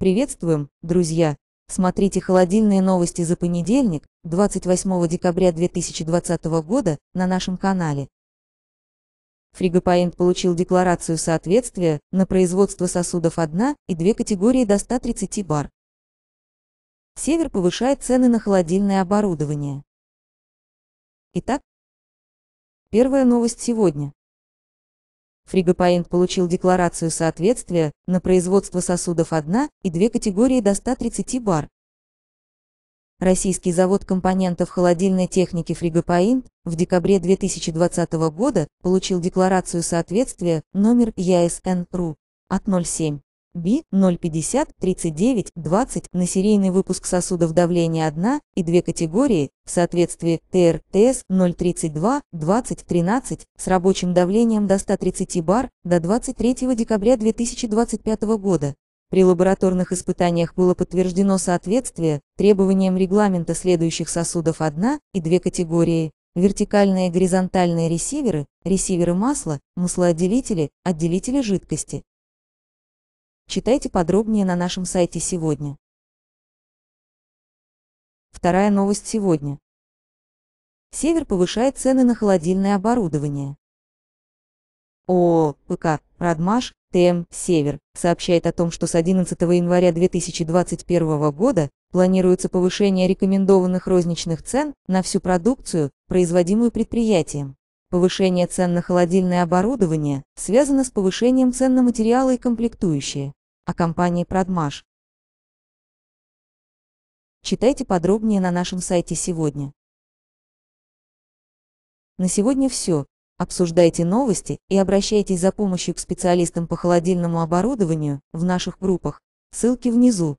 Приветствуем, друзья! Смотрите холодильные новости за понедельник, 28 декабря 2020 года, на нашем канале. Фригопаент получил декларацию соответствия на производство сосудов 1 и 2 категории до 130 бар. Север повышает цены на холодильное оборудование. Итак, первая новость сегодня. Фригопаент получил декларацию соответствия на производство сосудов 1 и 2 категории до 130 бар. Российский завод компонентов холодильной техники Фригопаинт в декабре 2020 года получил декларацию соответствия номер ЯСН.РУ от 07. B 050 39 20 на серийный выпуск сосудов давления 1 и 2 категории в соответствии ТРТС 032 20 13 с рабочим давлением до 130 бар до 23 декабря 2025 года. При лабораторных испытаниях было подтверждено соответствие требованиям регламента следующих сосудов 1 и 2 категории вертикальные и горизонтальные ресиверы, ресиверы масла, маслоотделители, отделители жидкости, Читайте подробнее на нашем сайте сегодня. Вторая новость сегодня. Север повышает цены на холодильное оборудование. ООО ПК «Радмаш» ТМ «Север» сообщает о том, что с 11 января 2021 года планируется повышение рекомендованных розничных цен на всю продукцию, производимую предприятием. Повышение цен на холодильное оборудование связано с повышением цен на материалы и комплектующие о компании «Продмаш». Читайте подробнее на нашем сайте сегодня. На сегодня все. Обсуждайте новости и обращайтесь за помощью к специалистам по холодильному оборудованию в наших группах. Ссылки внизу.